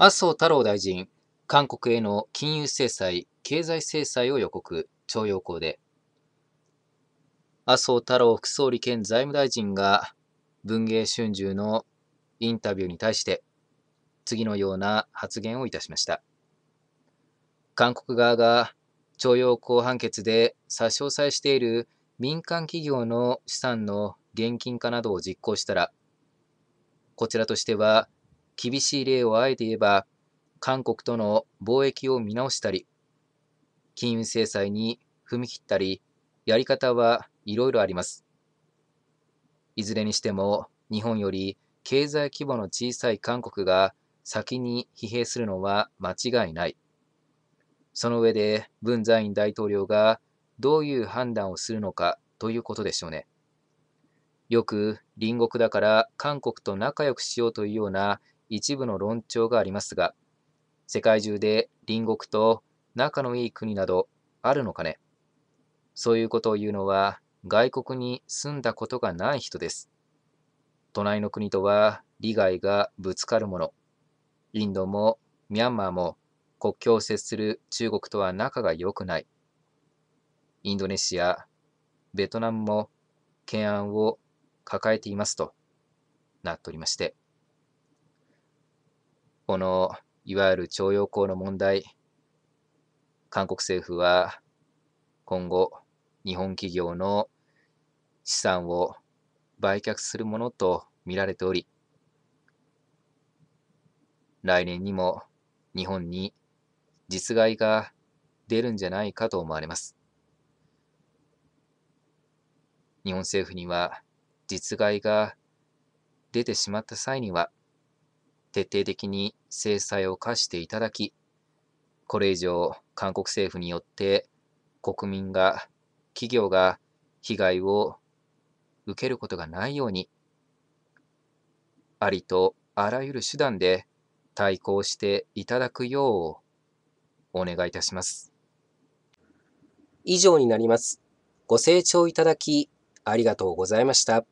麻生太郎大臣、韓国への金融制裁、経済制裁を予告、徴用工で。麻生太郎副総理兼財務大臣が文藝春秋のインタビューに対して、次のような発言をいたしました。韓国側が徴用工判決で差し押さえしている民間企業の資産の現金化などを実行したら、こちらとしては厳しい例をあえて言えば、韓国との貿易を見直したり、金融制裁に踏み切ったり、やり方はいろいろあります。いずれにしても、日本より経済規模の小さい韓国が先に疲弊するのは間違いない。その上で、文在寅大統領がどういう判断をするのかということでしょうね。よく隣国だから韓国と仲良くしようというような一部の論調がありますが、世界中で隣国と仲のいい国などあるのかねそういうことを言うのは外国に住んだことがない人です。隣の国とは利害がぶつかるもの。インドもミャンマーも国境を接する中国とは仲が良くない。インドネシア、ベトナムも懸案を抱えていますとなっておりまして。このいわゆる徴用工の問題、韓国政府は今後、日本企業の資産を売却するものと見られており、来年にも日本に実害が出るんじゃないかと思われます。日本政府には実害が出てしまった際には徹底的に制裁を科していただき、これ以上、韓国政府によって国民が、企業が被害を受けることがないように、ありとあらゆる手段で対抗していただくようお願いいたします。以上になります。ご清聴いただきありがとうございました。